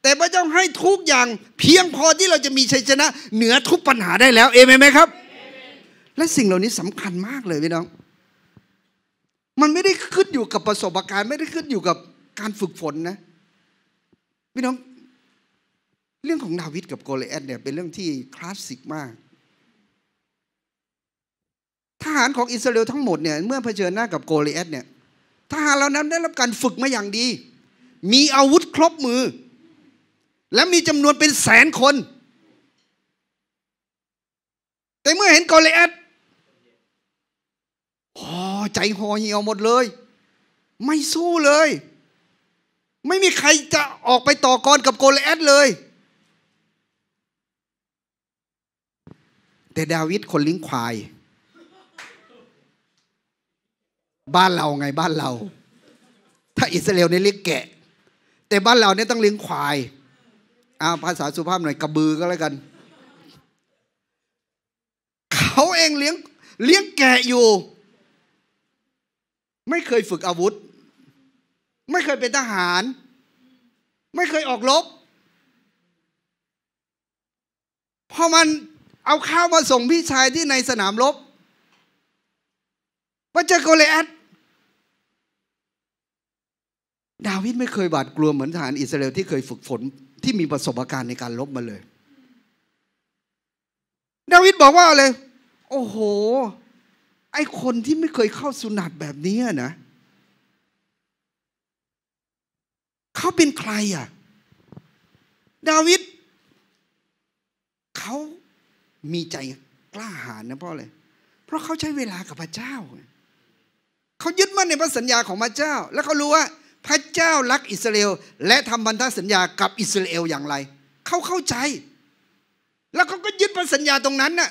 แต่พระเจ้าให้ทุกอย่าง เพียงพอที่เราจะมีชัยชนะ เหนือทุกปัญหาได้แล้วเอเมนไหมครับ และสิ่งเหล่านี้สำคัญมากเลยพี่น้อง มันไม่ได้ขึ้นอยู่กับประสบการณ์ไม่ได้ขึ้นอยู่กับการฝึกฝนนะพี่น้อง เรื่องของดาวิดกับโกลิแอตเนี่ยเป็นเรื่องที่คลาสสิกมากหารของอิสราเอลทั้งหมดเนี่ยเมื่อเผชิญหน้ากับโกลิแอตเนี่ยทหารเหล่านั้นได้รับการฝึกมาอย่างดี มีอาวุธครบมือ และมีจำนวนเป็นแสนคน แต่เมื่อเห็นโกลิแอตโอ้ใจห่อเหี่ยวหมดเลย ไม่สู้เลย ไม่มีใครจะออกไปต่อกรกับโกลิแอตเลย แต่ดาวิดคนลิงควายบ้านเราไงบ้านเรา ถ้าอิสราเอลเนี่ยเลี้ยงแกะ แต่บ้านเราเนี่ยต้องเลี้ยงควายอาภาษาสุภาพหน่อยกระบือก็แล้วกัน เขาเองเลี้ยงเลี้ยงแกะอยู่ ไม่เคยฝึกอาวุธ ไม่เคยเป็นทหาร ไม่เคยออกรบพอมันเอาข้าวมาส่งพี่ชายที่ในสนามรบว่าเจอโกเลอัดาวิดไม่เคยบาดกลัวเหมือนทหารอิสราเอลที่เคยฝึกฝนที่มีประสบการณ์ในการลบมาเลย ดาวิดบอกว่าอะไร โอ้โห ไอคนที่ไม่เคยเข้าสุนัตแบบนี้นะ เขาเป็นใคร อ่ะ ดาวิดเขามีใจกล้าหาญนะพ่อเลย เพราะเขาใช้เวลากับพระเจ้า เขายึดมั่นในพระสัญญาของพระเจ้า แล้วเขารู้ว่าพระเจ้ารักอิสราเอลและทำพันธสัญญากับอิสราเอลอย่างไรเขาเข้าใจ แล้วเขาก็ยึดพันธสัญญาตรงนั้นน่ะ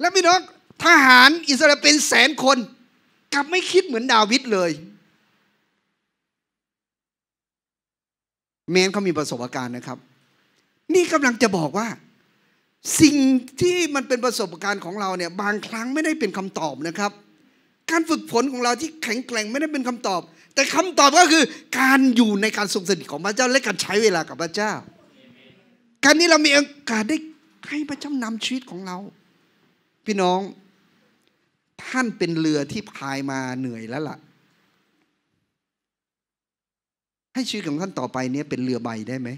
แล้วพี่น้องทหารอิสราเอลเป็นแสนคน กลับไม่คิดเหมือนดาวิดเลยแมนเขามีประสบการณ์นะครับ นี่กำลังจะบอกว่า สิ่งที่มันเป็นประสบการณ์ของเราเนี่ย บางครั้งไม่ได้เป็นคำตอบนะครับ การฝึกฝนของเราที่แข็งแกร่ง ไม่ได้เป็นคำตอบแต่คำตอบก็คือ การอยู่ในการทรงสถิตของพระเจ้าและการใช้เวลากับพระเจ้าการนี้เรามีโอกาสได้ให้พระเจ้านำชีวิตของเรา พี่น้อง ท่านเป็นเรือที่พายมาเหนื่อยแล้วละ่ะให้ชีวิตของท่านต่อไปเนี้ยเป็นเรือใบได้ไหม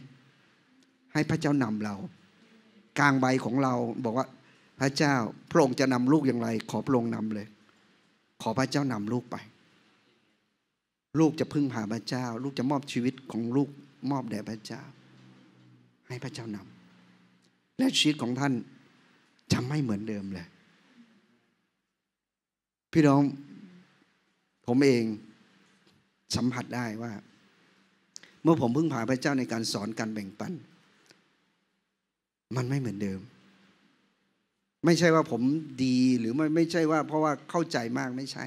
ให้พระเจ้านำเรา กลางใบของเราบอกว่าพระเจ้า พระองค์จะนำลูกอย่างไร ขอพระองค์นำเลย ขอพระเจ้านำลูกไปลูกจะพึ่งพาพระเจ้า ลูกจะมอบชีวิตของลูกมอบแด่พระเจ้า ให้พระเจ้านำและชีวิตของท่านจะไม่เหมือนเดิมเลยพี่น้องผมเองสัมผัสได้ว่า เมื่อผมพึ่งพาพระเจ้าในการสอนการแบ่งปันมันไม่เหมือนเดิม ไม่ใช่ว่าผมดีหรือไม่ไม่ใช่ว่าเพราะว่าเข้าใจมากไม่ใช่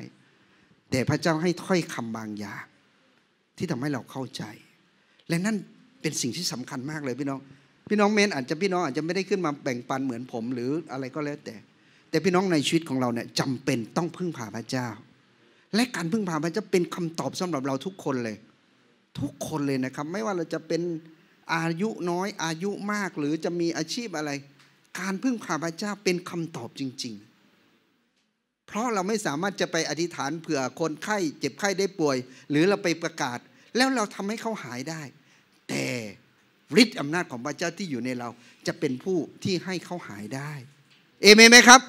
แต่พระเจ้าให้ถ้อยคำบางอย่างที่ทำให้เราเข้าใจ และนั่นเป็นสิ่งที่สำคัญมากเลยพี่น้อง พี่น้องเมนอาจจะพี่น้องอาจจะไม่ได้ขึ้นมาแบ่งปันเหมือนผมหรืออะไรก็แล้วแต่ แต่พี่น้องในชีวิตของเราเนี่ยจำเป็นต้องพึ่งพาพระเจ้า และการพึ่งพาพระเจ้าเป็นคำตอบสำหรับเราทุกคนเลย ทุกคนเลยนะครับ ไม่ว่าเราจะเป็นอายุน้อยอายุมาก หรือจะมีอาชีพอะไร การพึ่งพาพระเจ้าเป็นคำตอบจริง ๆเพราะเราไม่สามารถจะไปอธิษฐานเผื่อคนไข้ เจ็บไข้ได้ป่วย หรือเราไปประกาศ แล้วเราทำให้เขาหายได้ แต่ฤทธิ์อำนาจของพระเจ้าที่อยู่ในเราจะเป็นผู้ที่ให้เขาหายได้เอเมนไหมครับ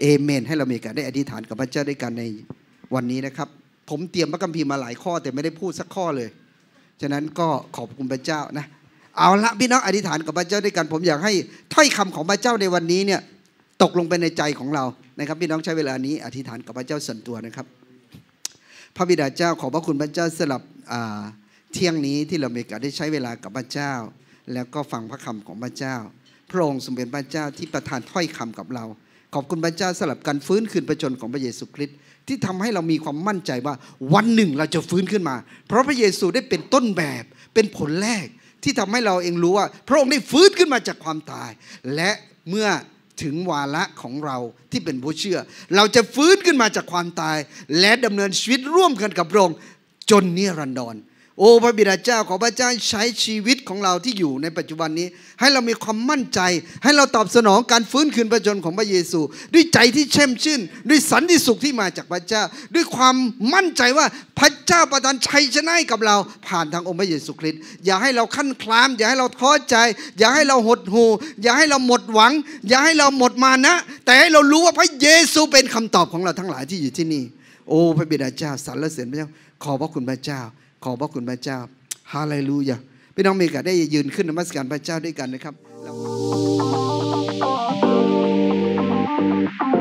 เอเมนให้เรามีการได้อธิษฐานกับพระเจ้าด้วยกันในวันนี้นะครับ ผมเตรียมพระคัมภีร์มาหลายข้อแต่ไม่ได้พูดสักข้อเลย ฉะนั้นก็ขอบคุณพระเจ้านะ เอาละพี่น้องอธิษฐานกับพระเจ้าด้วยกัน ผมอยากให้ถ้อยคำของพระเจ้าในวันนี้เนี่ยตกลงไปในใจของเรานะครับพี่น้องใช้เวลานี้อธิษฐานกับพระเจ้าส่วนตัวนะครับ พระบิดาเจ้าขอพระคุณพระเจ้าสำหรับเที่ยงนี้ที่เราเมกาได้ใช้เวลากับพระเจ้า แล้วก็ฟังพระคำของพระเจ้า พระองค์สมเป็นพระเจ้าที่ประทานถ้อยคำกับเรา ขอบคุณพระเจ้าสำหรับการฟื้นคืนประชนของพระเยซูคริสต์ที่ทำให้เรามีความมั่นใจว่าวันหนึ่งเราจะฟื้นขึ้นมา เพราะพระเยซูได้เป็นต้นแบบเป็นผลแรกที่ทำให้เราเองรู้ว่า พระองค์ได้ฟื้นขึ้นมาจากความตาย และเมื่อถึงวาระของเราที่เป็นผู้เชื่อเราจะฟื้นขึ้นมาจากความตาย และดำเนินชีวิตร่วมกันกับพระองค์จนนิรันดรโอ้พระบิดาเจ้าขอพระเจ้าใช้ชีวิตของเราที่อยู่ในปัจจุบันนี้ ให้เรามีความมั่นใจ ให้เราตอบสนองการฟื้นคืนประชนของพระเยซู ด้วยใจที่เช่มชื่น ด้วยสันติสุขที่มาจากพระเจ้า ด้วยความมั่นใจว่าพระเจ้าประทานชัยชนะกับเราผ่านทางองค์พระเยซูคริสต์อย่าให้เราขั้นคลาม อย่าให้เราท้อใจ อย่าให้เราหดหู่อย่าให้เราหมดหวัง อย่าให้เราหมดมานะ แต่ให้เรารู้ว่าพระเยซู เป็นคำตอบของเราทั้งหลายที่อยู่ที่นี่ โอ้พระบิดาเจ้าสรรเสริญพระเจ้าขอบพระคุณพระเจ้าขอบพระคุณพระเจ้าฮาเลลูยาพี่น้องมีกาได้ยืนขึ้นนมัสการพระเจ้าด้วยกันนะครับ